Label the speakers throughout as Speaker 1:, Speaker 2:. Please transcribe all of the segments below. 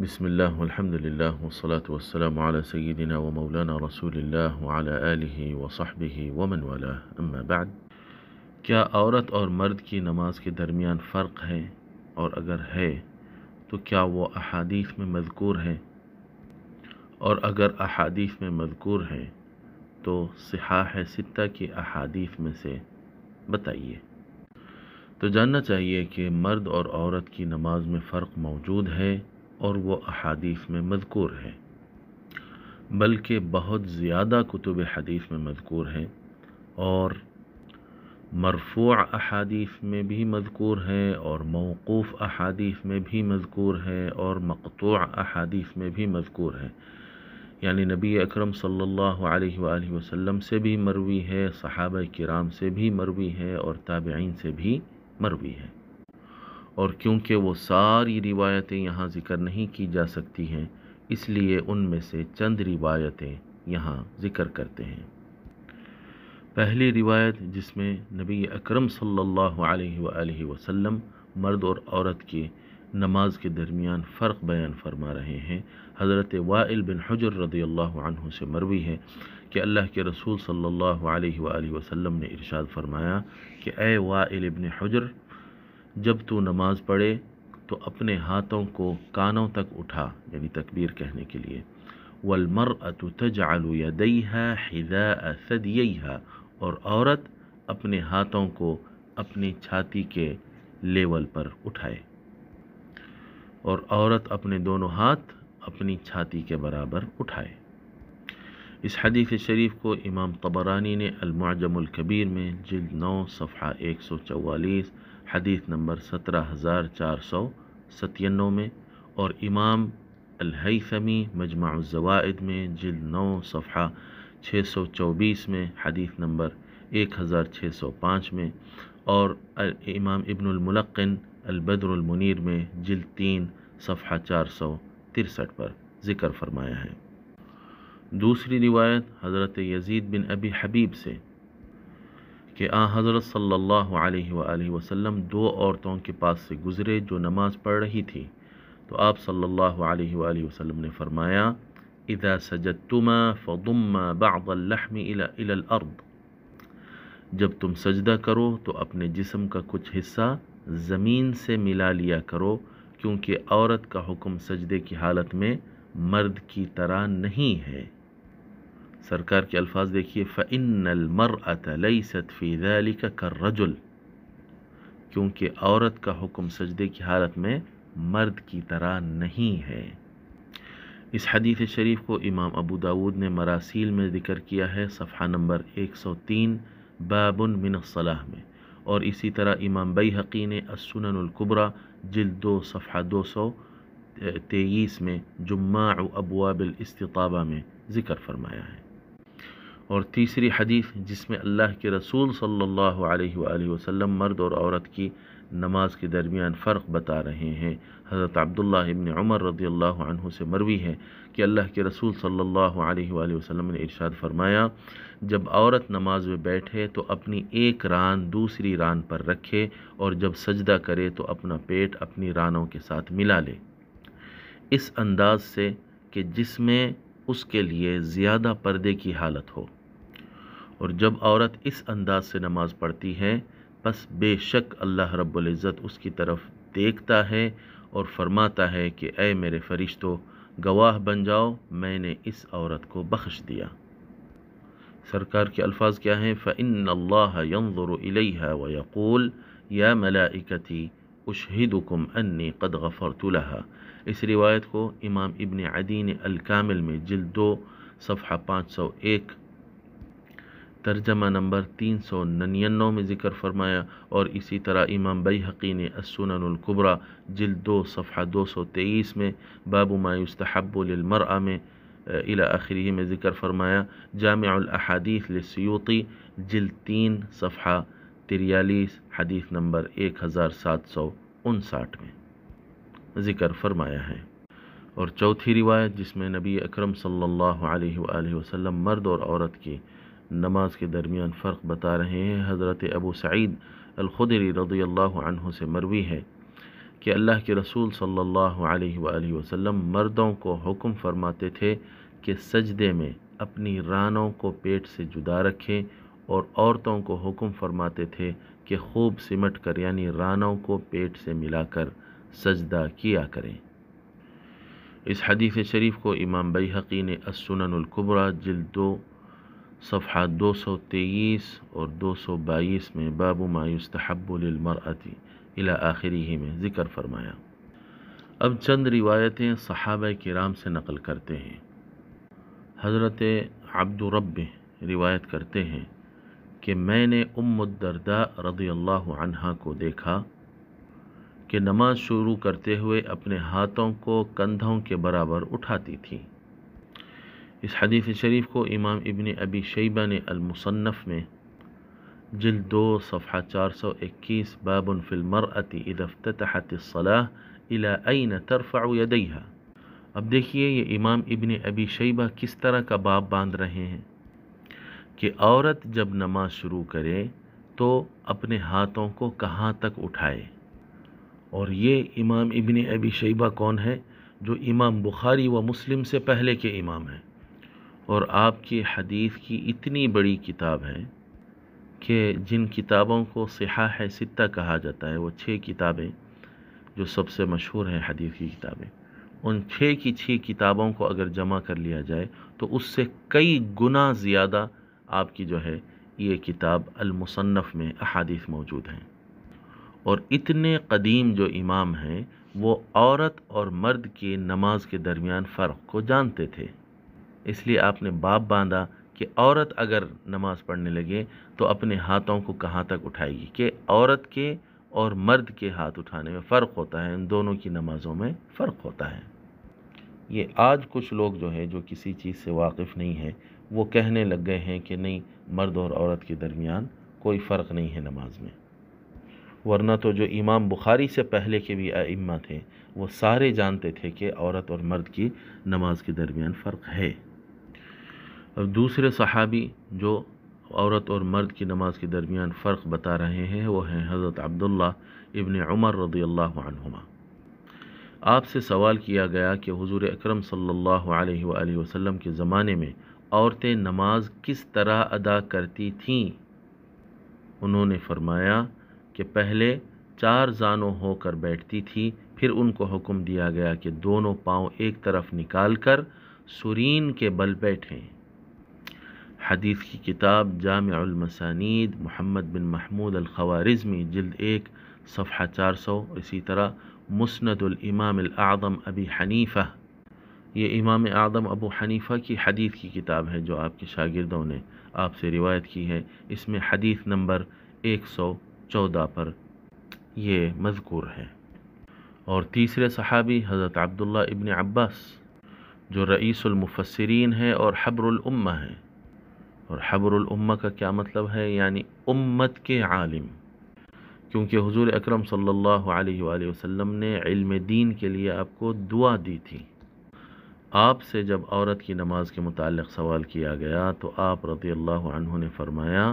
Speaker 1: بسم اللہ الحمد للہ والصلاة والسلام على سیدنا و مولانا رسول اللہ وعلی آلہ وصحبہ ومن والا اما بعد کیا عورت اور مرد کی نماز کے درمیان فرق ہے اور اگر ہے تو کیا وہ احادیث میں مذکور ہے اور اگر احادیث میں مذکور ہے تو صحاح ستہ کی احادیث میں سے بتائیے تو جاننا چاہیے کہ مرد اور عورت کی نماز میں فرق موجود ہے اور وہ احادیث میں مذکور ہیں بلکہ بہت زیادہ کتب حدیث میں مذکور ہیں اور مرفوع احادیث میں بھی مذکور ہیں اور موقوف احادیث میں بھی مذکور ہیں اور مقطوع احادیث میں بھی مذکور ہیں یعنی نبی اکرم صلی اللہ علیہ وآلہ وسلم سے بھی مروی ہے صحابہ کرام سے بھی مروی ہے اور تابعین سے بھی مروی ہے اور کیونکہ وہ ساری روایتیں یہاں ذکر نہیں کی جا سکتی ہیں اس لیے ان میں سے چند روایتیں یہاں ذکر کرتے ہیں پہلی روایت جس میں نبی اکرم صلی اللہ علیہ وآلہ وسلم مرد اور عورت کے نماز کے درمیان فرق بیان فرما رہے ہیں حضرت وائل بن حجر رضی اللہ عنہ سے مروی ہے کہ اللہ کے رسول صلی اللہ علیہ وآلہ وسلم نے ارشاد فرمایا کہ اے وائل بن حجر جب تو نماز پڑھے تو اپنے ہاتھوں کو کانوں تک اٹھا یعنی تکبیر کہنے کے لیے والمرأة تجعل يديها آلو دئی ہے اور عورت اپنے ہاتھوں کو اپنی چھاتی کے لیول پر اٹھائے اور عورت اپنے دونوں ہاتھ اپنی چھاتی کے برابر اٹھائے اس حدیث شریف کو امام قبرانی نے المعجم الکبیر میں جلد نو صفحہ ایک سو چوالیس حدیث نمبر سترہ ہزار چار سو ستینو میں اور امام الحیثمی مجمع الزوائد میں جلد نو صفحہ چھ سو چوبیس میں حدیث نمبر ایک ہزار چھ سو پانچ میں اور امام ابن الملقن البدر المنیر میں جل تین صفحہ چار سو ترسٹھ پر ذکر فرمایا ہے دوسری روایت حضرت یزید بن ابی حبیب سے کہ آ حضرت صلی اللہ علیہ وآلہ وسلم دو عورتوں کے پاس سے گزرے جو نماز پڑھ رہی تھی تو آپ صلی اللہ علیہ وآلہ وسلم نے فرمایا فَضُمَّا بَعْضَ اللَّحْمِ إِلَى الْأَرْضِ جب تم سجدہ کرو تو اپنے جسم کا کچھ حصہ زمین سے ملا لیا کرو کیونکہ عورت کا حکم سجدے کی حالت میں مرد کی طرح نہیں ہے سرکار کے الفاظ دیکھیے فعن الْمَرْأَةَ لَيْسَتْ فِي ذَلِكَ کا کیونکہ عورت کا حکم سجدے کی حالت میں مرد کی طرح نہیں ہے اس حدیث شریف کو امام ابو داود نے مراسیل میں ذکر کیا ہے صفحہ نمبر ایک سو تین من الصلاح میں اور اسی طرح امام بیحقی حقی نے اسونقبرہ جلدو صفحہ دو سو تیئیس میں جمع ابواب الاستطابہ میں ذکر فرمایا ہے اور تیسری حدیث جس میں اللہ کے رسول صلی اللہ علیہ وآلہ وسلم مرد اور عورت کی نماز کے درمیان فرق بتا رہے ہیں حضرت عبداللہ ابن عمر رضی اللہ عنہ سے مروی ہے کہ اللہ کے رسول صلی اللہ علیہ وآلہ وسلم نے ارشاد فرمایا جب عورت نماز میں بیٹھے تو اپنی ایک ران دوسری ران پر رکھے اور جب سجدہ کرے تو اپنا پیٹ اپنی رانوں کے ساتھ ملا لے اس انداز سے کہ جس میں اس کے لیے زیادہ پردے کی حالت ہو اور جب عورت اس انداز سے نماز پڑھتی ہے بس بے شک اللہ رب العزت اس کی طرف دیکھتا ہے اور فرماتا ہے کہ اے میرے فرشتو گواہ بن جاؤ میں نے اس عورت کو بخش دیا سرکار کے الفاظ کیا ہیں فَإِنَّ اللَّهَ يَنظُرُ إِلَيْهَا وَيَقُولُ يَا مَلَائِكَتِي اشہدکم انی قد غفرت لہا اس روایت کو امام ابن عدین الکامل میں جل دو صفحہ پانچ سو ایک ترجمہ نمبر تین سو ننینو میں ذکر فرمایا اور اسی طرح امام بیحقی نے السنن الکبرہ جل دو صفحہ دو سو تیئیس میں باب ما یستحب للمرأہ میں آخری میں ذکر فرمایا جامع الاحادیث لسیوطی جل تین صفحہ تریالیس حدیث نمبر ایک ہزار سات سو انساٹھ میں ذکر فرمایا ہے اور چوتھی روایت جس میں نبی اکرم صلی اللہ علیہ وآلہ وسلم مرد اور عورت کی نماز کے درمیان فرق بتا رہے ہیں حضرت ابو سعید الخدری رضی اللہ عنہ سے مروی ہے کہ اللہ کے رسول صلی اللہ علیہ وآلہ وسلم مردوں کو حکم فرماتے تھے کہ سجدے میں اپنی رانوں کو پیٹ سے جدا رکھیں اور عورتوں کو حکم فرماتے تھے کہ خوب سمٹ کر یعنی رانوں کو پیٹ سے ملا کر سجدہ کیا کریں اس حدیث شریف کو امام بیحقی نے نے اسونن القبرہ دو صفحہ دو سو تیئیس اور دو سو بائیس میں باب ما یستحب للمرأتی الى آخری ہی میں ذکر فرمایا اب چند روایتیں صحابہ کرام سے نقل کرتے ہیں حضرت عبد رب روایت کرتے ہیں کہ میں نے ام الدردہ رضی اللہ عنہ کو دیکھا کہ نماز شروع کرتے ہوئے اپنے ہاتھوں کو کندھوں کے برابر اٹھاتی تھی اس حدیث شریف کو امام ابن ابی شیبہ نے المصنف میں دو صفحہ چار سو اکیس بابن اذا افتتحت الصلاة الى این ترفع یدیہا اب دیکھیے یہ امام ابن ابی شیبہ کس طرح کا باب باندھ رہے ہیں کہ عورت جب نماز شروع کرے تو اپنے ہاتھوں کو کہاں تک اٹھائے اور یہ امام ابن ابی شیبہ کون ہے جو امام بخاری و مسلم سے پہلے کے امام ہیں اور آپ کی حدیث کی اتنی بڑی کتاب ہے کہ جن کتابوں کو صحاح ستہ کہا جاتا ہے وہ چھ کتابیں جو سب سے مشہور ہیں حدیث کی کتابیں ان چھ کی چھ کتابوں کو اگر جمع کر لیا جائے تو اس سے کئی گنا زیادہ آپ کی جو ہے یہ کتاب المصنف میں احادیث موجود ہیں اور اتنے قدیم جو امام ہیں وہ عورت اور مرد کی نماز کے درمیان فرق کو جانتے تھے اس لیے آپ نے باپ باندھا کہ عورت اگر نماز پڑھنے لگے تو اپنے ہاتھوں کو کہاں تک اٹھائے گی کہ عورت کے اور مرد کے ہاتھ اٹھانے میں فرق ہوتا ہے ان دونوں کی نمازوں میں فرق ہوتا ہے یہ آج کچھ لوگ جو ہے جو کسی چیز سے واقف نہیں ہیں وہ کہنے لگ گئے ہیں کہ نہیں مرد اور عورت کے درمیان کوئی فرق نہیں ہے نماز میں ورنہ تو جو امام بخاری سے پہلے کے بھی ائمہ تھے وہ سارے جانتے تھے کہ عورت اور مرد کی نماز کے درمیان فرق ہے اور دوسرے صحابی جو عورت اور مرد کی نماز کے درمیان فرق بتا رہے ہیں وہ ہیں حضرت عبداللہ ابن عمر رضی اللہ عنہما آپ سے سوال کیا گیا کہ حضور اکرم صلی اللہ علیہ وآلہ وسلم کے زمانے میں عورتیں نماز کس طرح ادا کرتی تھیں انہوں نے فرمایا کہ پہلے چار زانوں ہو کر بیٹھتی تھی پھر ان کو حکم دیا گیا کہ دونوں پاؤں ایک طرف نکال کر سورین کے بل بیٹھیں حدیث کی کتاب جامع المسانید محمد بن محمود الخوارزمی جلد ایک صفحہ چار سو اسی طرح مسند الامام الاعظم ابی حنیفہ یہ امام اعظم ابو حنیفہ کی حدیث کی کتاب ہے جو آپ کے شاگردوں نے آپ سے روایت کی ہے اس میں حدیث نمبر ایک سو چودہ پر یہ مذکور ہے اور تیسرے صحابی حضرت عبداللہ ابن عباس جو رئیس المفسرین ہیں اور حبر الامہ ہے اور حبر الامہ کا کیا مطلب ہے یعنی امت کے عالم کیونکہ حضور اکرم صلی اللہ علیہ وآلہ وسلم نے علم دین کے لیے آپ کو دعا دی تھی آپ سے جب عورت کی نماز کے متعلق سوال کیا گیا تو آپ رضی اللہ عنہ نے فرمایا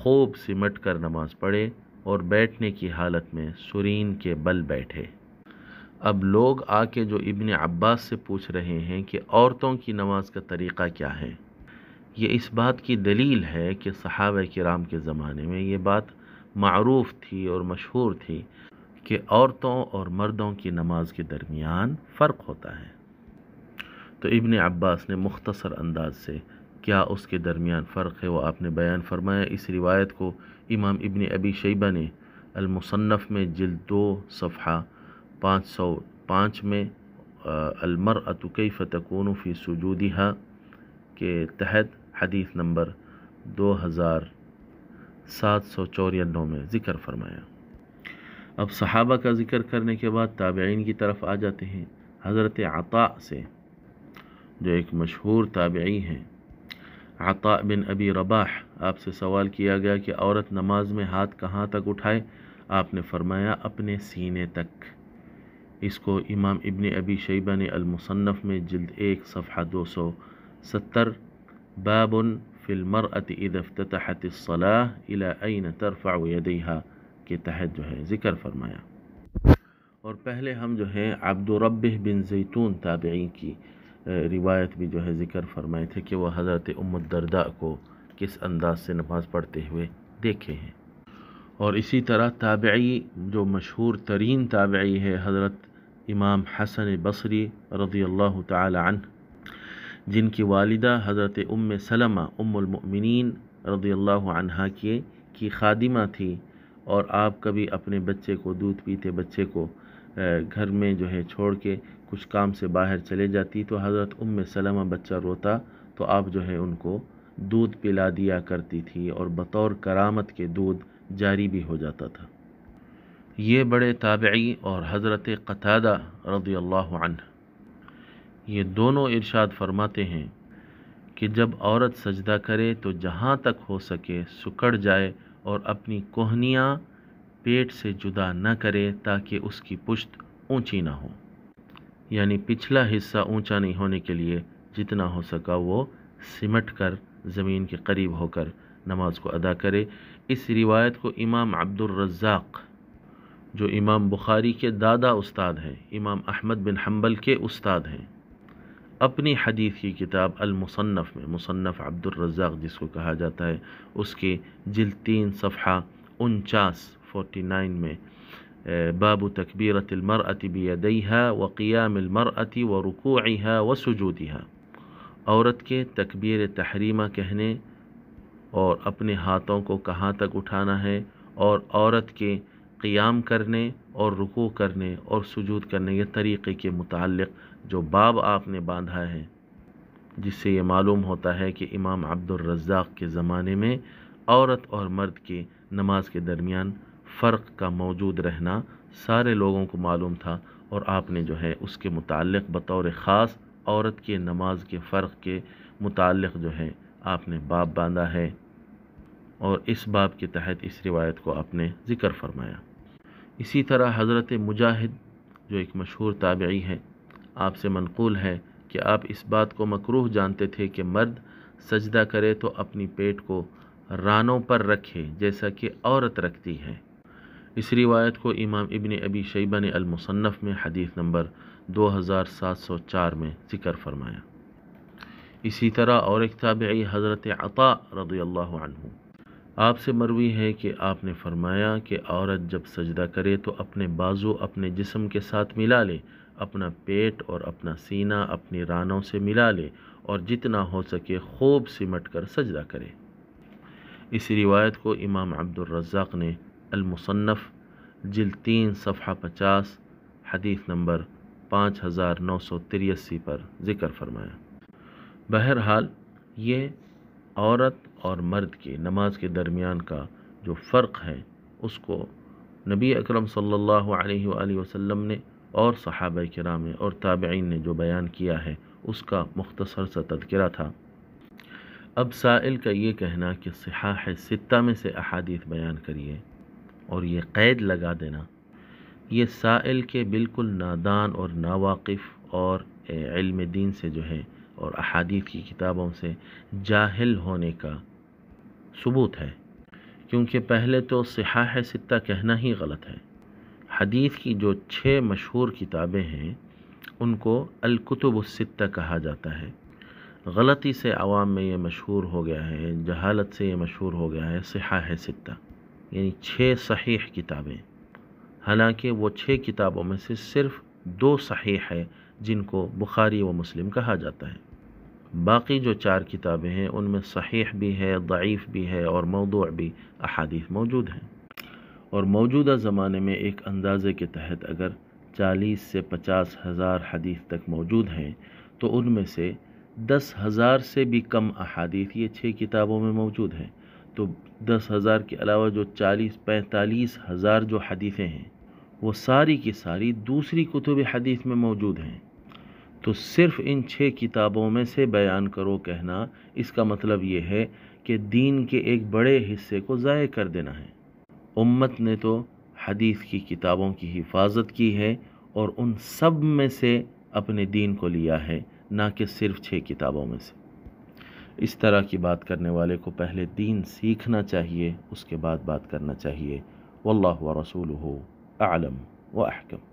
Speaker 1: خوب سمٹ کر نماز پڑھے اور بیٹھنے کی حالت میں سرین کے بل بیٹھے اب لوگ آ کے جو ابن عباس سے پوچھ رہے ہیں کہ عورتوں کی نماز کا طریقہ کیا ہے یہ اس بات کی دلیل ہے کہ صحابہ کرام کے زمانے میں یہ بات معروف تھی اور مشہور تھی کہ عورتوں اور مردوں کی نماز کے درمیان فرق ہوتا ہے تو ابن عباس نے مختصر انداز سے کیا اس کے درمیان فرق ہے وہ آپ نے بیان فرمایا اس روایت کو امام ابن ابی شیبہ نے المصنف میں جلد دو صفحہ پانچ سو پانچ میں المرأة کیف تکون فی سجودہ کے تحت حدیث نمبر دو ہزار سات سو چورانوے میں ذکر فرمایا اب صحابہ کا ذکر کرنے کے بعد تابعین کی طرف آ جاتے ہیں حضرت عطا سے جو ایک مشہور تابعی ہیں عطا بن ابی رباح آپ سے سوال کیا گیا کہ عورت نماز میں ہاتھ کہاں تک اٹھائے آپ نے فرمایا اپنے سینے تک اس کو امام ابن ابی شیبہ نے المصنف میں جلد ایک صفحہ دو سو ستر بابن فی المرأة اذا افتتحت الصلاة الى این ترفع یدیہا کے تحت جو ہے ذکر فرمایا اور پہلے ہم جو ہے عبد ربہ بن زیتون تابعی کی روایت بھی جو ہے ذکر فرمائے تھے کہ وہ حضرت ام الدرداء کو کس انداز سے نماز پڑھتے ہوئے دیکھے ہیں اور اسی طرح تابعی جو مشہور ترین تابعی ہے حضرت امام حسن بصری رضی اللہ تعالی عنہ جن کی والدہ حضرت ام سلمہ ام المؤمنین رضی اللہ عنہا کی کی خادمہ تھی اور آپ کبھی اپنے بچے کو دودھ پیتے بچے کو گھر میں جو ہے چھوڑ کے کچھ کام سے باہر چلے جاتی تو حضرت ام سلمہ بچہ روتا تو آپ جو ہے ان کو دودھ پلا دیا کرتی تھی اور بطور کرامت کے دودھ جاری بھی ہو جاتا تھا یہ بڑے تابعی اور حضرت قطادہ رضی اللہ عنہ یہ دونوں ارشاد فرماتے ہیں کہ جب عورت سجدہ کرے تو جہاں تک ہو سکے سکڑ جائے اور اپنی کوہنیاں پیٹ سے جدا نہ کرے تاکہ اس کی پشت اونچی نہ ہو یعنی پچھلا حصہ اونچا نہیں ہونے کے لیے جتنا ہو سکا وہ سمٹ کر زمین کے قریب ہو کر نماز کو ادا کرے اس روایت کو امام عبد الرزاق جو امام بخاری کے دادا استاد ہیں امام احمد بن حنبل کے استاد ہیں اپنی حدیث کی کتاب المصنف میں مصنف عبد الرزاق جس کو کہا جاتا ہے اس کے جلتین صفحہ انچاس فورٹی نائن میں باب تکبیرت المرأة بیدیہا وقیام المرأة ورکوعیہا وسجودیہا عورت کے تکبیر تحریمہ کہنے اور اپنے ہاتھوں کو کہاں تک اٹھانا ہے اور عورت کے قیام کرنے اور رکوع کرنے اور سجود کرنے کے طریقے کے متعلق جو باب آپ نے باندھا ہے جس سے یہ معلوم ہوتا ہے کہ امام عبد الرزاق کے زمانے میں عورت اور مرد کے نماز کے درمیان فرق کا موجود رہنا سارے لوگوں کو معلوم تھا اور آپ نے جو ہے اس کے متعلق بطور خاص عورت کے نماز کے فرق کے متعلق جو ہے آپ نے باب باندھا ہے اور اس باب کے تحت اس روایت کو آپ نے ذکر فرمایا اسی طرح حضرت مجاہد جو ایک مشہور تابعی ہے آپ سے منقول ہے کہ آپ اس بات کو مکروح جانتے تھے کہ مرد سجدہ کرے تو اپنی پیٹ کو رانوں پر رکھے جیسا کہ عورت رکھتی ہے اس روایت کو امام ابن ابی شیبہ نے المصنف میں حدیث نمبر دو ہزار سات سو چار میں ذکر فرمایا اسی طرح اور ایک تابعی حضرت عطا رضی اللہ عنہ آپ سے مروی ہے کہ آپ نے فرمایا کہ عورت جب سجدہ کرے تو اپنے بازو اپنے جسم کے ساتھ ملا لے اپنا پیٹ اور اپنا سینہ اپنی رانوں سے ملا لے اور جتنا ہو سکے خوب سمٹ کر سجدہ کرے اس روایت کو امام عبد الرزاق نے المصنف جل تین صفحہ پچاس حدیث نمبر پانچ ہزار نو سو تریسی پر ذکر فرمایا بہرحال یہ عورت اور مرد کی نماز کے درمیان کا جو فرق ہے اس کو نبی اکرم صلی اللہ علیہ وآلہ وسلم نے اور صحابہ کرام اور تابعین نے جو بیان کیا ہے اس کا مختصر سا تذکرہ تھا اب سائل کا یہ کہنا کہ صحاح ستہ میں سے احادیث بیان کریے اور یہ قید لگا دینا یہ سائل کے بالکل نادان اور ناواقف اور علم دین سے جو ہے اور احادیث کی کتابوں سے جاہل ہونے کا ثبوت ہے کیونکہ پہلے تو صحاح ستہ کہنا ہی غلط ہے حدیث کی جو چھ مشہور کتابیں ہیں ان کو الکتب الستہ کہا جاتا ہے غلطی سے عوام میں یہ مشہور ہو گیا ہے جہالت سے یہ مشہور ہو گیا ہے صحاح ستہ یعنی چھ صحیح کتابیں حالانکہ وہ چھ کتابوں میں سے صرف دو صحیح ہے جن کو بخاری و مسلم کہا جاتا ہے باقی جو چار کتابیں ہیں ان میں صحیح بھی ہے ضعیف بھی ہے اور موضوع بھی احادیث موجود ہیں اور موجودہ زمانے میں ایک اندازے کے تحت اگر چالیس سے پچاس ہزار حدیث تک موجود ہیں تو ان میں سے دس ہزار سے بھی کم احادیث یہ چھ کتابوں میں موجود ہیں تو دس ہزار کے علاوہ جو چالیس پینتالیس ہزار جو حدیثیں ہیں وہ ساری کی ساری دوسری کتب حدیث میں موجود ہیں تو صرف ان چھ کتابوں میں سے بیان کرو کہنا اس کا مطلب یہ ہے کہ دین کے ایک بڑے حصے کو ضائع کر دینا ہے امت نے تو حدیث کی کتابوں کی حفاظت کی ہے اور ان سب میں سے اپنے دین کو لیا ہے نہ کہ صرف چھ کتابوں میں سے اس طرح کی بات کرنے والے کو پہلے دین سیکھنا چاہیے اس کے بعد بات کرنا چاہیے واللہ ورسولہ اعلم و احکم